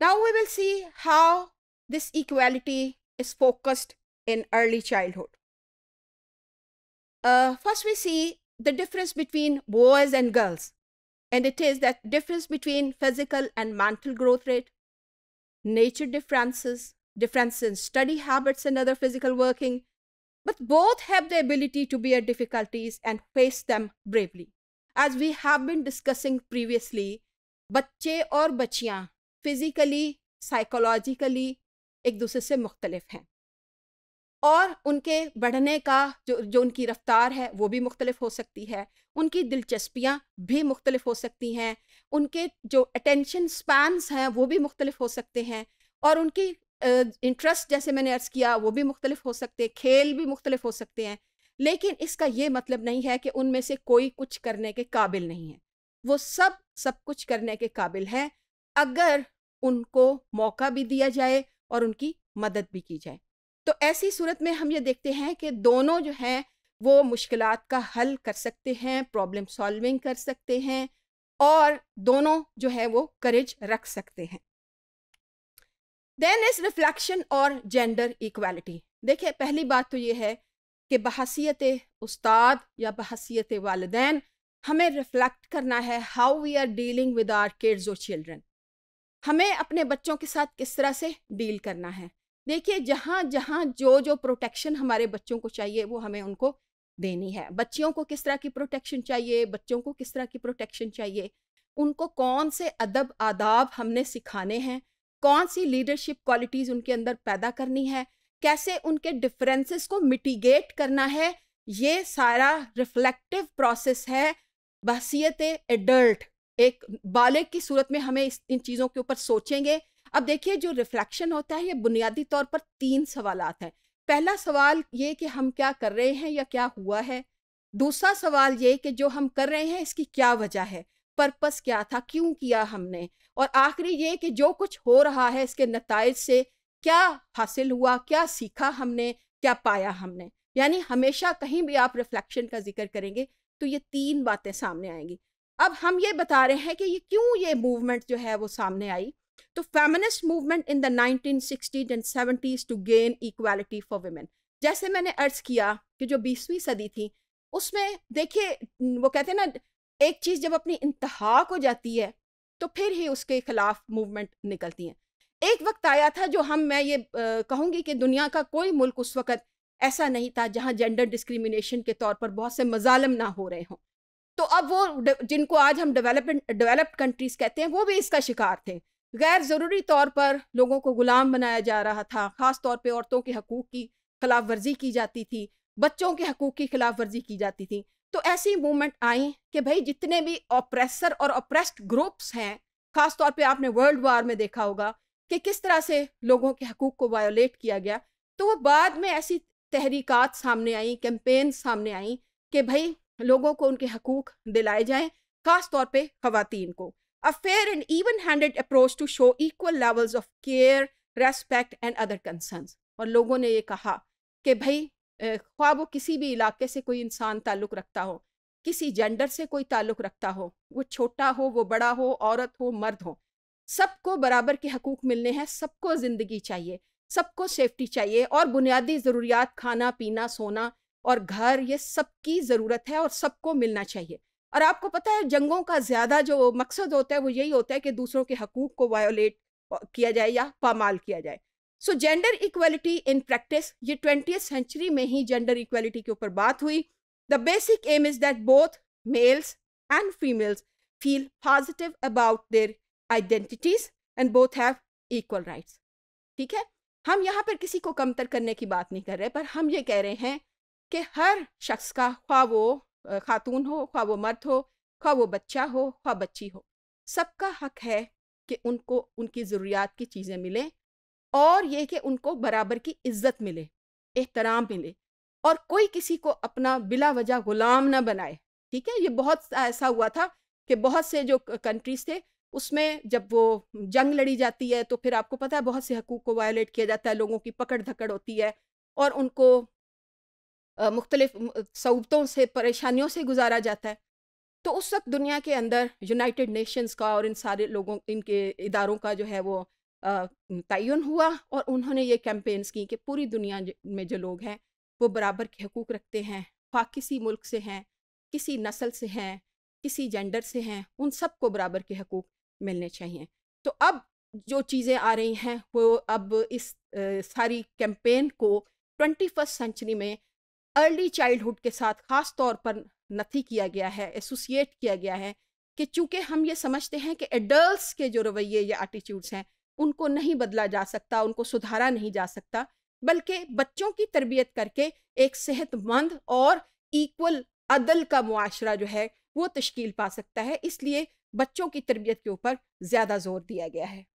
Now we will see how this equality is focused in early childhood. Uh, first, we see the difference between boys and girls, and it is that difference between physical and mental growth rate, nature differences, difference in study habits and other physical working, but both have the ability to bear difficulties and face them bravely. As we have been discussing previously, bache or बच्चियां physically psychologically एक दूसरे से मुख्तलिफ हैं और उनके बढ़ने का जो जो उनकी रफ्तार है वो भी मुख्तलिफ हो सकती है उनकी दिलचस्पियाँ भी मुख्तलिफ हो सकती हैं उनके जो अटेंशन स्पैंस हैं वो भी मुख्तलिफ हो सकते हैं और उनकी इंटरेस्ट जैसे मैंने अर्ज़ किया वो भी मुख्तलिफ हो सकते हैं खेल भी मुख्तलिफ हो सकते हैं लेकिन इसका ये मतलब नहीं है कि उनमें से कोई कुछ करने के काबिल नहीं है वो सब सब कुछ करने के काबिल हैं अगर उनको मौका भी दिया जाए और उनकी मदद भी की जाए तो ऐसी सूरत में हम ये देखते हैं कि दोनों जो हैं वो मुश्किल का हल कर सकते हैं प्रॉब्लम सॉल्विंग कर सकते हैं और दोनों जो है वो करेज रख सकते हैं देन इज रिफ्लेक्शन और जेंडर इक्वालिटी देखिए पहली बात तो ये है कि बहसीत उस्ताद या बहसीत वालदेन हमें रिफ्लेक्ट करना है how we are dealing with our kids और चिल्ड्रन हमें अपने बच्चों के साथ किस तरह से डील करना है देखिए जहाँ जहाँ जो जो प्रोटेक्शन हमारे बच्चों को चाहिए वो हमें उनको देनी है बच्चियों को किस तरह की प्रोटेक्शन चाहिए बच्चों को किस तरह की प्रोटेक्शन चाहिए उनको कौन से अदब आदाब हमने सिखाने हैं कौन सी लीडरशिप क्वालिटीज़ उनके अंदर पैदा करनी है कैसे उनके डिफरेंसेस को मिटिगेट करना है ये सारा रिफ्लेक्टिव प्रोसेस है बहसीत एडल्ट एक बालक की सूरत में हमें इस इन चीज़ों के ऊपर सोचेंगे अब देखिए जो रिफ्लेक्शन होता है ये बुनियादी तौर पर तीन सवाल हैं पहला सवाल ये कि हम क्या कर रहे हैं या क्या हुआ है दूसरा सवाल ये कि जो हम कर रहे हैं इसकी क्या वजह है पर्पस क्या था क्यों किया हमने और आखिरी ये कि जो कुछ हो रहा है इसके नतज से क्या हासिल हुआ क्या सीखा हमने क्या पाया हमने यानी हमेशा कहीं भी आप रिफ्लेक्शन का जिक्र करेंगे तो ये तीन बातें सामने आएंगी अब हम ये बता रहे हैं कि ये क्यों ये मूवमेंट जो है वो सामने आई तो feminist movement in the nineteen sixties and seventies to gain equality for women जैसे मैंने अर्ज किया कि जो बीसवीं सदी थी उसमें देखिए वो कहते हैं ना एक चीज़ जब अपनी इंतहा को जाती है तो फिर ही उसके खिलाफ मूवमेंट निकलती हैं एक वक्त आया था जो हम मैं ये कहूँगी कि दुनिया का कोई मुल्क उस वक़्त ऐसा नहीं था जहाँ जेंडर डिस्क्रिमिनेशन के तौर पर बहुत से मजालम ना हो रहे हों तो अब वो जिनको आज हम डेवलपमेंट डेवलप्ड कंट्रीज़ कहते हैं वो भी इसका शिकार थे गैर ज़रूरी तौर पर लोगों को ग़ुलाम बनाया जा रहा था ख़ास तौर पर औरतों के हकूक़ की खिलाफ वर्जी की जाती थी बच्चों के हकूक़ की खिलाफ वर्जी की जाती थी तो ऐसी मूवमेंट आई कि भाई जितने भी ऑप्रेसर और ऑप्रेस्ड ग्रुप्स हैं ख़ास तौर पे आपने वर्ल्ड वार में देखा होगा कि किस तरह से लोगों के हकूक़ को वायोलेट किया गया तो वो बाद में ऐसी तहरीक सामने आई कैंपेन सामने आई कि भाई लोगों को उनके हकूक दिलाए जाएं खास तौर पे खातन को a fair and even handed approach to show equal levels of care respect and other concerns और लोगों ने ये कहा कि भाई ख्वाब वो किसी भी इलाके से कोई इंसान ताल्लुक़ रखता हो किसी जेंडर से कोई ताल्लुक़ रखता हो वो छोटा हो वो बड़ा हो औरत हो मर्द हो सबको बराबर के हकूक़ मिलने हैं सबको ज़िंदगी चाहिए सबको सेफ्टी चाहिए और बुनियादी ज़रूरियात खाना पीना सोना और घर ये सबकी ज़रूरत है और सबको मिलना चाहिए और आपको पता है जंगों का ज़्यादा जो मकसद होता है वो यही होता है कि दूसरों के हकूक़ को वायोलेट किया जाए या पामाल किया जाए so gender equality in practice ये ट्वेंटी सेंचुरी में ही जेंडर इक्वलिटी के ऊपर बात हुई the basic aim is that both males and females feel positive about their identities and both have equal rights ठीक है हम यहाँ पर किसी को कमतर करने की बात नहीं कर रहे पर हम ये कह रहे हैं कि हर शख्स का ख्वा वो खातून हो ख्वा वो मर्द हो ख्वा वो बच्चा हो ख्वा बच्ची हो सबका हक है कि उनको उनकी ज़रूरियात की चीज़ें मिलें और ये कि उनको बराबर की इज्जत मिले एहतराम मिले और कोई किसी को अपना बिला वजह ग़ुलाम ना बनाए ठीक है ये बहुत ऐसा हुआ था कि बहुत से जो कंट्रीज़ थे उसमें जब वो जंग लड़ी जाती है तो फिर आपको पता है बहुत से हकूक़ को वायलेट किया जाता है लोगों की पकड़ धकड़ होती है और उनको मुख्तलिफ सऊबतों से परेशानियों से गुजारा जाता है तो उस वक्त दुनिया के अंदर यूनाइटेड नेशंस का और इन सारे लोगों इनके इदारों का जो है वो तयन हुआ और उन्होंने ये कैंपेन्स की कि पूरी दुनिया में जो लोग हैं वो बराबर के हकूक़ रखते हैं खा किसी मुल्क से हैं किसी नस्ल से हैं किसी जेंडर से हैं उन सबको बराबर के हकूक़ मिलने चाहिए तो अब जो चीज़ें आ रही हैं वो अब इस आ, सारी कैंपेन को ट्वेंटी फर्स्ट सेंचुरी में अर्ली चाइल्डहुड के साथ ख़ास तौर पर नथी किया गया है एसोसिएट किया गया है कि चूंकि हम ये समझते हैं कि एडल्ट के जो रवैये या एटीट्यूड्स हैं उनको नहीं बदला जा सकता उनको सुधारा नहीं जा सकता बल्कि बच्चों की तरबियत करके एक सेहतमंद और इक्वल अदल का मुआशरा जो है वो तश्कील पा सकता है इसलिए बच्चों की तरबियत के ऊपर ज़्यादा जोर दिया गया है